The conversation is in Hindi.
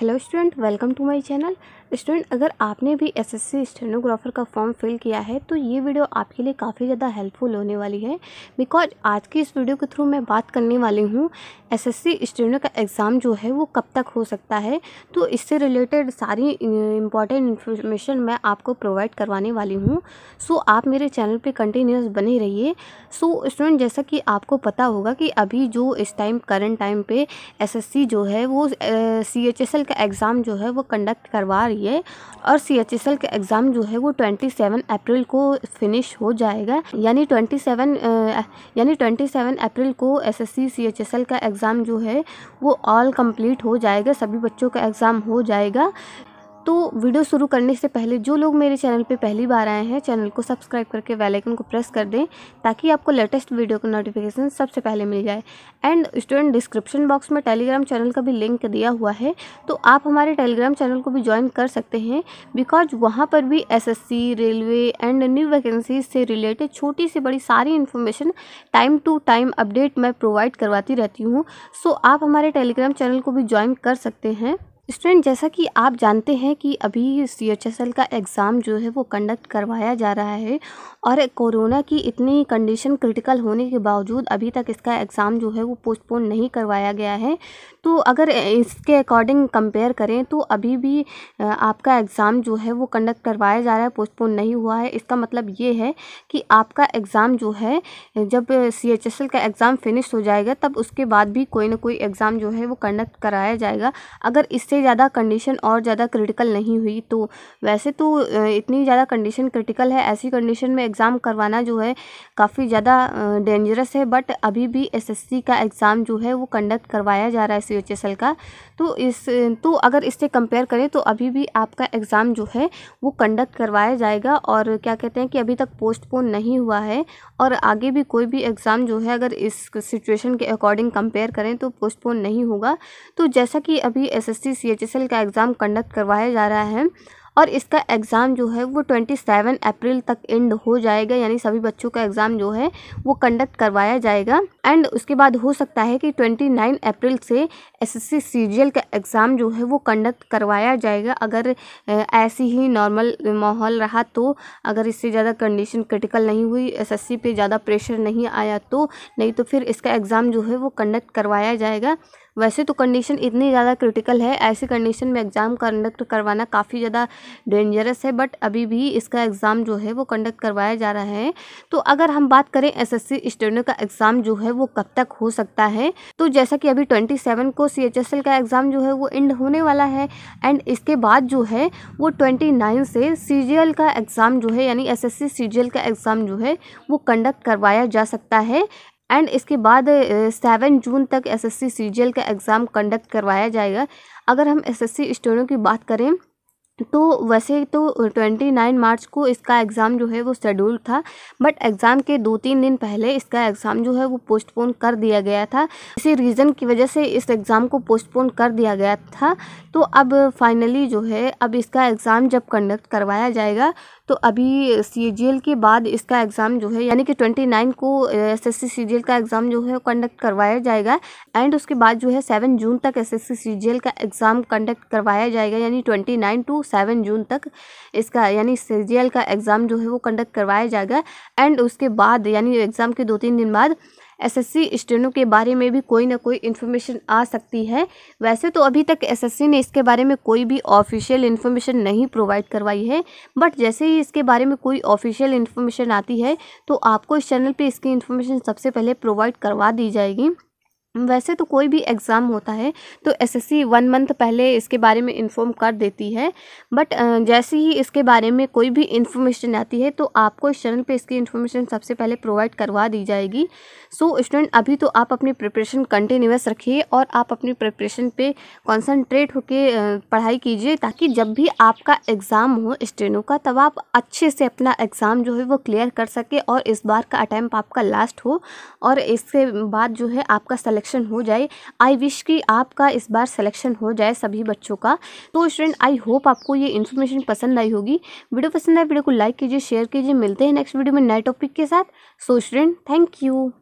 hello student welcome to my channel student अगर आपने भी एसएससी स्टेनोग्राफर का फॉर्म फिल किया है तो ये वीडियो आपके लिए काफ़ी ज़्यादा हेल्पफुल होने वाली है बिकॉज आज की इस वीडियो के थ्रू मैं बात करने वाली हूँ एसएससी स्टेनो का एग्ज़ाम जो है वो कब तक हो सकता है तो इससे रिलेटेड सारी इंपॉर्टेंट इन्फॉर्मेशन मैं आपको प्रोवाइड करवाने वाली हूँ सो so, आप मेरे चैनल पर कंटिन्यूस बने रहिए सो so, स्टूडेंट जैसा कि आपको पता होगा कि अभी जो इस टाइम करंट टाइम पर एस जो है वो सी एच एस एल का एग्ज़ाम जो है वो कंडक्ट करवा रही है और सी एच एस एल का एग्ज़ाम जो है वो ट्वेंटी सेवन अप्रैल को फिनिश हो जाएगा यानी ट्वेंटी सेवन यानी ट्वेंटी सेवन अप्रैल को S S C C H S L का एग्ज़ाम जो है वो ऑल कंप्लीट हो जाएगा सभी बच्चों का एग्ज़ाम हो जाएगा तो वीडियो शुरू करने से पहले जो लोग मेरे चैनल पे पहली बार आए हैं चैनल को सब्सक्राइब करके बेल आइकन को प्रेस कर दें ताकि आपको लेटेस्ट वीडियो का नोटिफिकेशन सबसे पहले मिल जाए एंड स्टूडेंट डिस्क्रिप्शन बॉक्स में टेलीग्राम चैनल का भी लिंक दिया हुआ है तो आप हमारे टेलीग्राम चैनल को भी ज्वाइन कर सकते हैं बिकॉज वहाँ पर भी S railway and new vacancy से रिलेटेड छोटी से बड़ी सारी information time to time update मैं प्रोवाइड करवाती रहती हूँ सो आप हमारे टेलीग्राम चैनल को भी ज्वाइन कर सकते हैं स्टूडेंट जैसा कि आप जानते हैं कि अभी सी एच एस एल का एग्ज़ाम जो है वो कंडक्ट करवाया जा रहा है और कोरोना की इतनी कंडीशन क्रिटिकल होने के बावजूद अभी तक इसका एग्ज़ाम जो है वो पोस्टपोन नहीं करवाया गया है तो अगर इसके अकॉर्डिंग कंपेयर करें तो अभी भी आपका एग्ज़ाम जो है वो कंडक्ट करवाया जा रहा है पोस्टपोन नहीं हुआ है इसका मतलब ये है कि आपका एग्ज़ाम जो है जब सी एच एस एल का एग्ज़ाम फिनिश हो जाएगा तब उसके बाद भी कोई ना कोई एग्ज़ाम जो है वो कंडक्ट कराया जाएगा अगर इससे वैसे ज़्यादा कंडीशन और ज़्यादा क्रिटिकल नहीं हुई तो वैसे तो इतनी ज़्यादा कंडीशन क्रिटिकल है ऐसी कंडीशन में एग्ज़ाम करवाना जो है काफ़ी ज़्यादा डेंजरस है बट अभी भी एसएससी का एग्ज़ाम जो है वो कंडक्ट करवाया जा रहा है सी का तो इस तो अगर इससे कंपेयर करें तो अभी भी आपका एग्ज़ाम जो है वो कंडक्ट करवाया जाएगा और क्या कहते हैं कि अभी तक पोस्टपोन नहीं हुआ है और आगे भी कोई भी एग्ज़ाम जो है अगर इस सिचुएशन के अकॉर्डिंग कंपेयर करें तो पोस्टपोन नहीं होगा तो जैसा कि अभी S S C H S L का एग्ज़ाम कंडक्ट करवाया जा रहा है और इसका एग्ज़ाम जो है वो ट्वेंटी सेवन अप्रैल तक एंड हो जाएगा यानी सभी बच्चों का एग्ज़ाम जो है वो कंडक्ट करवाया जाएगा एंड उसके बाद हो सकता है कि ट्वेंटी नाइन अप्रैल से एसएससी सीजीएल का एग्ज़ाम जो है वो कंडक्ट करवाया जाएगा अगर ऐसी ही नॉर्मल माहौल रहा तो अगर इससे ज़्यादा कंडीशन क्रिटिकल नहीं हुई एस पे ज़्यादा प्रेशर नहीं आया तो नहीं तो फिर इसका एग्ज़ाम जो है वो कंडक्ट करवाया जाएगा वैसे तो कंडीशन इतनी ज़्यादा क्रिटिकल है ऐसी कंडीशन में एग्ज़ाम कंडक्ट करवाना काफ़ी ज़्यादा डेंजरस है बट अभी भी इसका एग्ज़ाम जो है वो कंडक्ट करवाया जा रहा है तो अगर हम बात करें एसएससी एस का एग्ज़ाम जो है वो कब तक हो सकता है तो जैसा कि अभी ट्वेंटी सेवन को सी का एग्ज़ाम जो है वो एंड होने वाला है एंड इसके बाद जो है वो ट्वेंटी नाइन से सी का एग्ज़ाम जो है यानी एस एस का एग्ज़ाम जो है वो कंडक्ट करवाया जा सकता है एंड इसके बाद सेवन जून तक एसएससी सीजीएल का एग्ज़ाम कंडक्ट करवाया जाएगा अगर हम एसएससी स्टूडेंट की बात करें तो वैसे तो ट्वेंटी नाइन मार्च को इसका एग्ज़ाम जो है वो शेड्यूल था बट एग्ज़ाम के दो तीन दिन पहले इसका एग्ज़ाम जो है वो पोस्टपोन कर दिया गया था इसी रीज़न की वजह से इस एग्ज़ाम को पोस्टपोन कर दिया गया था तो अब फाइनली जो है अब इसका एग्ज़ाम जब कंडक्ट करवाया जाएगा तो अभी सी के बाद इसका एग्ज़ाम जो है यानी कि ट्वेंटी नाइन को एस एस का एग्ज़ाम जो है कंडक्ट करवाया जाएगा एंड उसके बाद जो है सेवन जून तक एस एस का एग्ज़ाम कंडक्ट करवाया जाएगा यानी twenty nine to seven June तक इसका यानी सी का एग्ज़ाम जो है वो कंडक्ट करवाया जाएगा एंड उसके बाद यानी एग्ज़ाम के दो तीन दिन बाद एसएससी स्टेनो के बारे में भी कोई ना कोई इन्फॉर्मेशन आ सकती है वैसे तो अभी तक एसएससी ने इसके बारे में कोई भी ऑफिशियल इन्फॉर्मेशन नहीं प्रोवाइड करवाई है बट जैसे ही इसके बारे में कोई ऑफिशियल इन्फॉर्मेशन आती है तो आपको इस चैनल पे इसकी इन्फॉर्मेशन सबसे पहले प्रोवाइड करवा दी जाएगी वैसे तो कोई भी एग्ज़ाम होता है तो एसएससी वन मंथ पहले इसके बारे में इन्फॉर्म कर देती है बट जैसे ही इसके बारे में कोई भी इन्फॉर्मेशन आती है तो आपको इस चैनल पे इसकी इन्फॉर्मेशन सबसे पहले प्रोवाइड करवा दी जाएगी सो so, स्टूडेंट अभी तो आप अपनी प्रिपरेशन कंटिन्यूस रखिए और आप अपनी प्रिपरेशन पे कॉन्सनट्रेट होकर पढ़ाई कीजिए ताकि जब भी आपका एग्ज़ाम हो स्टेनो का तब आप अच्छे से अपना एग्ज़ाम जो है वो क्लियर कर सके और इस बार का अटैम्प आपका लास्ट हो और इसके बाद जो है आपका सलेक्शन सिलेक्शन हो जाए आई विश कि आपका इस बार सिलेक्शन हो जाए सभी बच्चों का तो स्टूडेंट आई होप आपको ये इन्फॉर्मेशन पसंद आई होगी वीडियो पसंद आए वीडियो को लाइक कीजिए शेयर कीजिए मिलते हैं नेक्स्ट वीडियो में नए टॉपिक के साथ सो स्टूडेंट थैंक यू